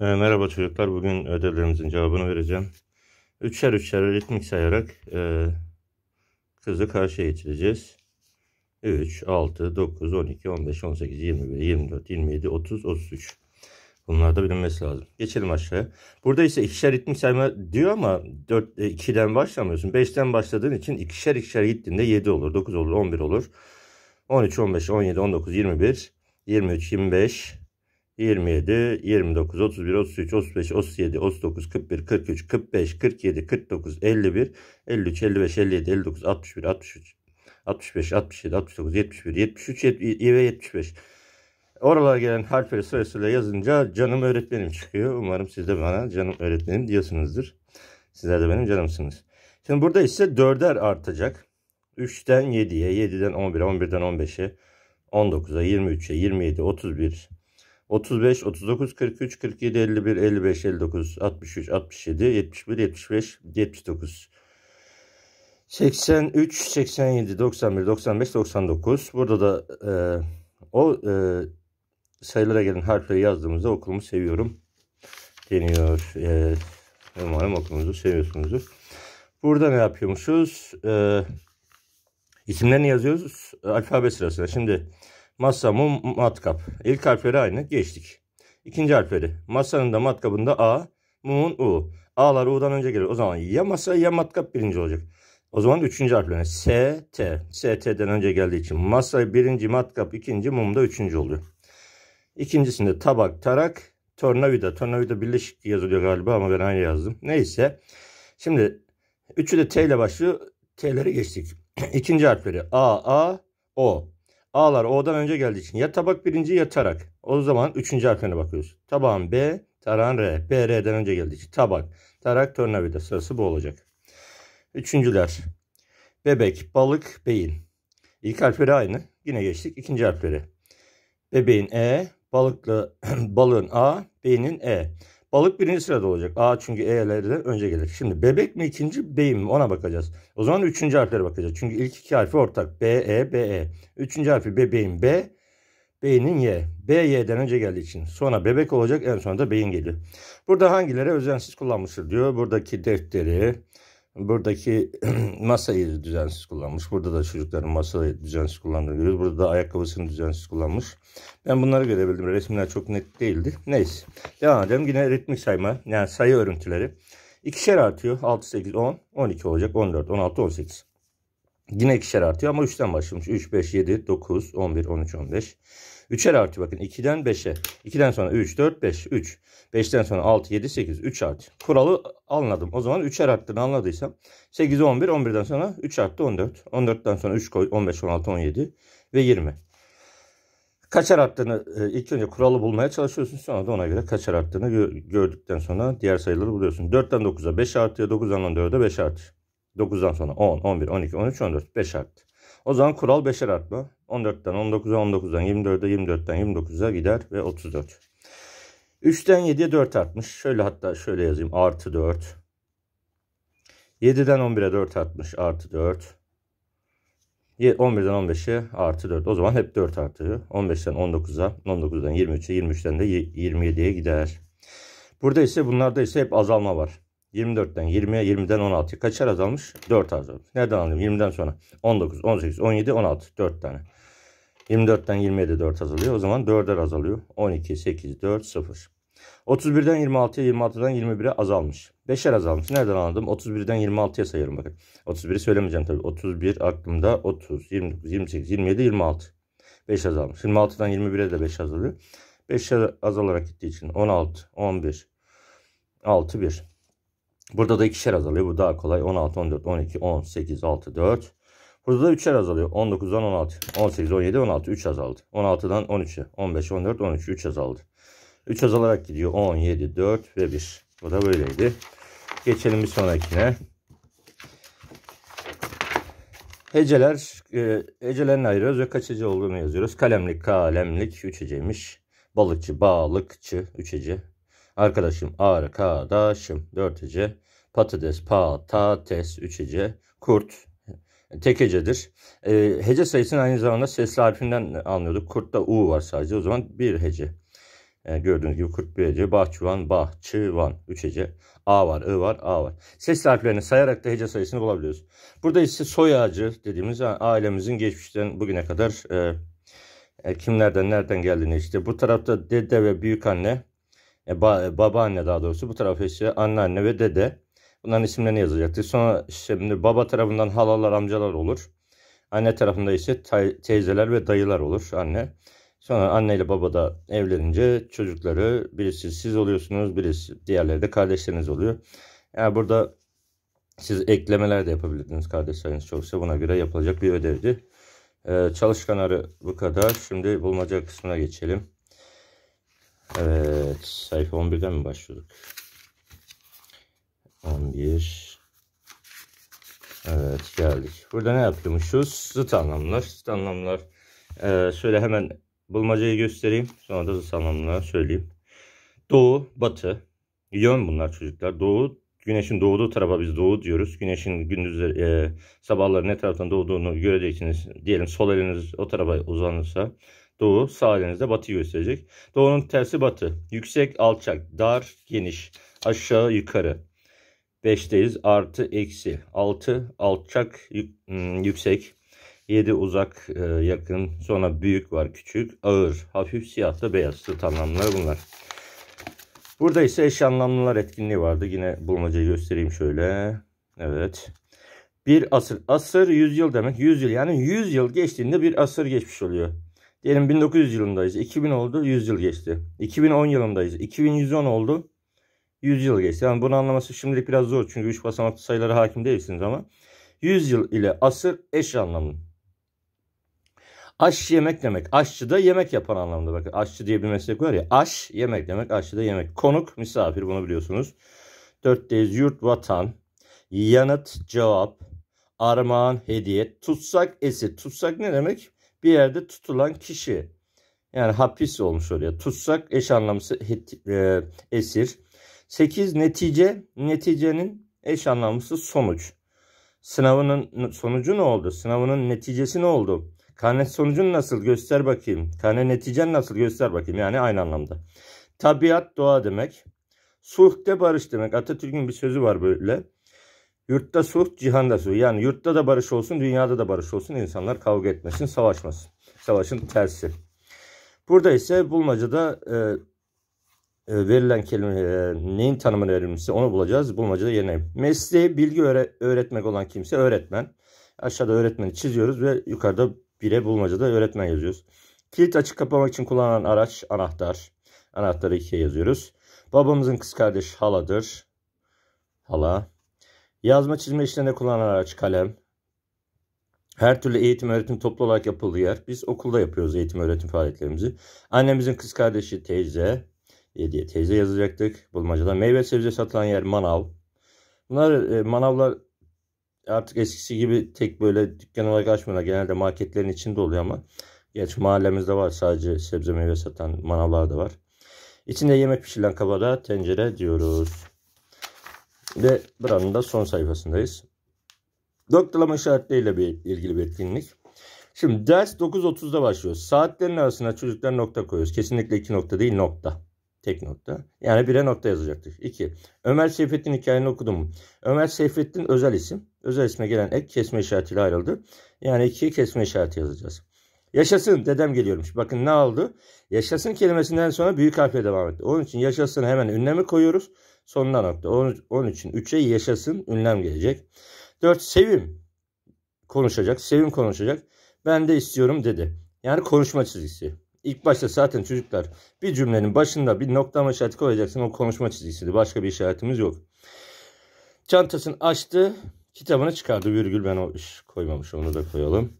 E, merhaba çocuklar. Bugün ödevlerimizin cevabını vereceğim. Üçer üçer ritmik sayarak e, kızı karşıya geçireceğiz. 3, 6, 9, 12, 15, 18, 21, 24, 27, 30, 33. Bunlar da bilinmesi lazım. Geçelim aşağıya. Burada ise ikişer ritmik sayma diyor ama 4, 2'den e, başlamıyorsun. 5'ten başladığın için ikişer ikişer gittiğinde 7 olur, 9 olur, 11 olur. 13, 15, 17, 19, 21, 23, 25, 27, 29, 31, 33, 35, 37, 39, 41, 43, 45, 47, 49, 51, 53, 55, 57, 59, 61, 63, 65, 67, 69, 71, 73 ve 75. Oralara gelen harfleri sırasıyla yazınca canım öğretmenim çıkıyor. Umarım siz de bana canım öğretmenim diyorsunuzdur. Sizler de benim canımsınız. Şimdi burada ise 4'er artacak. 3'ten 7'ye, 7'den 11'e, 11'den 15'e, 19'a, 23'e, 27, 31, 35, 39, 43, 47, 51, 55, 59, 63, 67, 71, 75, 79, 83, 87, 91, 95, 99. Burada da e, o e, sayılara gelen harfleri yazdığımızda okulumu seviyorum deniyor. E, umarım okulumuzu seviyorsunuzdur. Burada ne yapıyormuşuz? E, İsimlerini yazıyoruz alfabe sırasına. Şimdi Masa, mum, matkap. İlk harfleri aynı. Geçtik. İkinci harfleri. Masanın da da A. Mumun U. A'lar U'dan önce gelir. O zaman ya masa ya matkap birinci olacak. O zaman üçüncü harfleri. S, T. S, T'den önce geldiği için masa birinci, matkap ikinci, mum da üçüncü oluyor. İkincisinde tabak, tarak, tornavida. Tornavida birleşik yazılıyor galiba ama ben aynı yazdım. Neyse. Şimdi üçü de T ile başlıyor. T'leri geçtik. İkinci harfleri A, A, O. A'lar O'dan önce geldiği için ya tabak birinci ya tarak. O zaman üçüncü arkana bakıyoruz. Tabağın B, taran R. B, R'den önce geldiği için tabak, tarak, tornavida sırası bu olacak. Üçüncüler. Bebek, balık, beyin. İlk harfleri aynı. Yine geçtik ikinci harfleri. Bebeğin E, balıkla balığın A, beynin E. Balık birinci sırada olacak. A çünkü E'lerden önce gelir. Şimdi bebek mi ikinci beyin mi ona bakacağız. O zaman üçüncü harflere bakacağız. Çünkü ilk iki harfi ortak. B, E, B, E. Üçüncü harfi bebeğin B. Beynin Y. B, Y'den önce geldiği için. Sonra bebek olacak en sonunda beyin geliyor. Burada hangileri özensiz kullanmıştır diyor. Buradaki defteri, Buradaki masayı düzensiz kullanmış. Burada da çocukların masayı düzensiz kullandığını görüyoruz. Burada da ayakkabısını düzensiz kullanmış. Ben bunları görebildim. Resimler çok net değildi. Neyse. Devam edelim. Yine ritmik sayma. Yani sayı örüntüleri. İkişer artıyor. 6, 8, 10, 12 olacak. 14, 16, 18. Yine ikişer artıyor ama 3'ten başlamış. 3, 5, 7, 9, 11, 13, 15. Üçer artı bakın 2'den 5'e. 2'den sonra 3, 4, 5, 3. 5'ten sonra 6, 7, 8, 3 artı. Kuralı anladım. O zaman 3'er arttığını anladıysam 8, 11, 11'den sonra 3 arttı 14. 14'ten sonra 3 koy 15, 16, 17 ve 20. kaçer arttığını e, ilk önce kuralı bulmaya çalışıyorsun. Sonra da ona göre kaçer arttığını gördükten sonra diğer sayıları buluyorsun. 4'ten 9'a 5 artıyor. 9'dan 14'e 5 artıyor. 9'dan sonra 10, 11, 12, 13, 14. 5 arttı. O zaman kural 5'er artma. 14'ten 19'a 19'dan 24'e 24'ten 29'a gider ve 34. 3'ten 7'ye 4 artmış. Şöyle hatta şöyle yazayım. Artı 4. 7'den 11'e 4 artmış. Artı 4. 11'den 15'e artı 4. O zaman hep 4 artıyor. 15'ten 19'a, 19'dan 23'e, 23'ten de 27'ye gider. Burada ise bunlarda ise hep azalma var. 24'ten 20'ye 20'den 16'ya kaçar azalmış? 4 azalmış. Nereden alayım? 20'den sonra 19, 18, 17, 16. 4 tane. 24'ten 20'ye 4 azalıyor. O zaman 4'er azalıyor. 12, 8, 4, 0. 31'den 26'ya, 26'dan 21'e azalmış. 5'er azalmış. Nereden anladım? 31'den 26'ya sayıyorum bakın. 31'i söylemeyeceğim tabii. 31 aklımda 30, 29, 28, 27, 26. 5 azalmış. 26'dan 21'e de 5 azalıyor. 5'er azalarak gittiği için 16, 11, 6, 1. Burada da ikişer azalıyor. Bu daha kolay. 16, 14, 12, 10, 8, 6, 4. Burada da 3'er azalıyor. 19'dan 16, 18, 17, 16. 3 azaldı. 16'dan 13'e, 15, 14, 13. 3 azaldı. 3 azalarak gidiyor. 10, 7, 4 ve 1. Bu da böyleydi. Geçelim bir sonrakine. Heceler, e, hecelerini ayırıyoruz ve kaç hece olduğunu yazıyoruz. Kalemlik, kalemlik, üç heceymiş. Balıkçı, balıkçı, üç hece. Arkadaşım arkadaşım dört hece. Patates patates üç hece. Kurt tek hecedir. E, ee, hece sayısını aynı zamanda sesli harfinden anlıyorduk. Kurtta U var sadece o zaman bir hece. E, gördüğünüz gibi kurt bir hece. Bahçıvan bahçıvan üç hece. A var I var A var. Sesli harflerini sayarak da hece sayısını bulabiliyoruz. Burada ise soy ağacı dediğimiz ailemizin geçmişten bugüne kadar e, e, kimlerden nereden geldiğini işte. Bu tarafta dede ve büyük anne e, ba, e, babaanne daha doğrusu bu tarafı işte anneanne ve dede. Bunların isimlerini yazacaktır. Sonra şimdi baba tarafından halalar, amcalar olur. Anne tarafında ise teyzeler ve dayılar olur anne. Sonra anne ile baba da evlenince çocukları birisi siz oluyorsunuz, birisi diğerleri de kardeşleriniz oluyor. Yani burada siz eklemeler de yapabilirdiniz kardeşleriniz çoksa buna göre yapılacak bir ödevdi. Ee, çalışkan bu kadar. Şimdi bulmaca kısmına geçelim. Evet. Evet sayfa 11'den mi başlıyorduk? 11 Evet geldik. Burada ne yapıyormuşuz? Zıt anlamlar. Zıt anlamlar. Ee, şöyle hemen bulmacayı göstereyim. Sonra da zıt anlamları söyleyeyim. Doğu, batı. Yön bunlar çocuklar. Doğu, güneşin doğduğu tarafa biz doğu diyoruz. Güneşin gündüzleri, e, sabahları ne taraftan doğduğunu göreceksiniz. Diyelim sol eliniz o tarafa uzanırsa doğu, sağ elinizde batıyı gösterecek. Doğunun tersi batı. Yüksek, alçak, dar, geniş, aşağı, yukarı. 5'teyiz. Artı, eksi. 6 alçak, hmm, yüksek. 7 uzak, e, yakın. Sonra büyük var, küçük, ağır, hafif, siyah da beyaz. Sırt anlamları bunlar. Burada ise eş anlamlılar etkinliği vardı. Yine bulmacayı göstereyim şöyle. Evet. Bir asır. Asır yüzyıl demek. Yüzyıl yani yüz yıl geçtiğinde bir asır geçmiş oluyor. Diyelim 1900 yılındayız. 2000 oldu. 100 yıl geçti. 2010 yılındayız. 2110 oldu. 100 yıl geçti. Yani bunu anlaması şimdilik biraz zor. Çünkü 3 basamaklı sayılara hakim değilsiniz ama. 100 yıl ile asır eş anlamlı. Aş yemek demek. Aşçı da yemek yapan anlamda. Bakın aşçı diye bir meslek var ya. Aş yemek demek. Aşçı da yemek. Konuk misafir bunu biliyorsunuz. Dörtteyiz. Yurt vatan. Yanıt cevap. Armağan hediye. Tutsak esir. Tutsak ne demek? bir yerde tutulan kişi. Yani hapis olmuş oraya. Tutsak eş anlamlısı e, esir. 8 netice neticenin eş anlamlısı sonuç. Sınavının sonucu ne oldu? Sınavının neticesi ne oldu? Kane sonucun nasıl göster bakayım. Kane neticen nasıl göster bakayım. Yani aynı anlamda. Tabiat doğa demek. Sulh barış demek. Atatürk'ün bir sözü var böyle. Yurtta sulh, cihanda sulh. Yani yurtta da barış olsun, dünyada da barış olsun. İnsanlar kavga etmesin, savaşmasın. Savaşın tersi. Burada ise bulmacada e, e, verilen kelime e, neyin tanımını verilmişse onu bulacağız. Bulmacada yerine. Mesleği bilgi öğre, öğretmek olan kimse öğretmen. Aşağıda öğretmeni çiziyoruz ve yukarıda bire bulmacada öğretmen yazıyoruz. Kilit açık kapamak için kullanılan araç anahtar. Anahtarı ikiye yazıyoruz. Babamızın kız kardeş haladır. Hala. Yazma çizme işlerinde kullanılan araç kalem. Her türlü eğitim öğretim toplu olarak yapıldığı yer. Biz okulda yapıyoruz eğitim öğretim faaliyetlerimizi. Annemizin kız kardeşi teyze e, diye teyze yazacaktık bulmacada. Meyve sebze satılan yer manav. Bunlar e, manavlar artık eskisi gibi tek böyle dükkan olarak açmıyorlar. Genelde marketlerin içinde oluyor ama. Geç mahallemizde var sadece sebze meyve satan manavlar da var. İçinde yemek pişirilen kabada tencere diyoruz. Ve buranın da son sayfasındayız. Noktalama işaretleriyle bir, ilgili bir etkinlik. Şimdi ders 9.30'da başlıyor. Saatlerin arasına çocuklar nokta koyuyoruz. Kesinlikle iki nokta değil nokta. Tek nokta. Yani bire nokta yazacaktır. 2. Ömer Seyfettin hikayeni okudum. Ömer Seyfettin özel isim. Özel isme gelen ek kesme işaretiyle ayrıldı. Yani 2 kesme işareti yazacağız. Yaşasın dedem geliyormuş. Bakın ne oldu? Yaşasın kelimesinden sonra büyük harfle devam etti. Onun için yaşasın hemen ünlemi koyuyoruz. Sonuna nokta. Onun için 3'e yaşasın ünlem gelecek. 4. Sevim konuşacak. Sevim konuşacak. Ben de istiyorum dedi. Yani konuşma çizgisi. İlk başta zaten çocuklar bir cümlenin başında bir nokta işareti koyacaksın. O konuşma çizgisiydi. Başka bir işaretimiz yok. Çantasını açtı. Kitabını çıkardı. Virgül ben o iş koymamış. Onu da koyalım.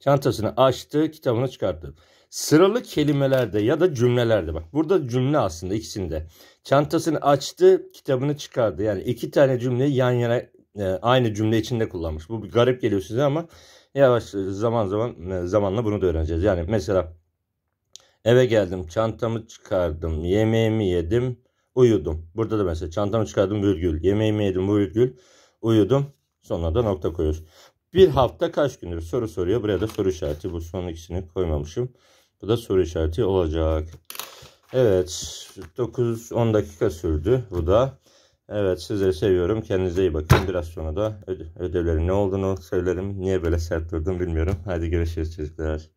Çantasını açtı. Kitabını çıkardı. Sıralı kelimelerde ya da cümlelerde bak burada cümle aslında ikisinde. Çantasını açtı kitabını çıkardı. Yani iki tane cümleyi yan yana e, aynı cümle içinde kullanmış. Bu garip geliyor size ama yavaş e, zaman zaman e, zamanla bunu da öğreneceğiz. Yani mesela eve geldim çantamı çıkardım yemeğimi yedim uyudum. Burada da mesela çantamı çıkardım virgül yemeğimi yedim virgül uyudum sonuna da nokta koyuyoruz. Bir hafta kaç gündür soru soruyor. Buraya da soru işareti bu son ikisini koymamışım. Bu da soru işareti olacak. Evet 9-10 dakika sürdü bu da. Evet sizleri seviyorum. Kendinize iyi bakın. Biraz sonra da ödevlerin ne olduğunu söylerim. Niye böyle sert durdum bilmiyorum. Hadi görüşürüz çocuklar.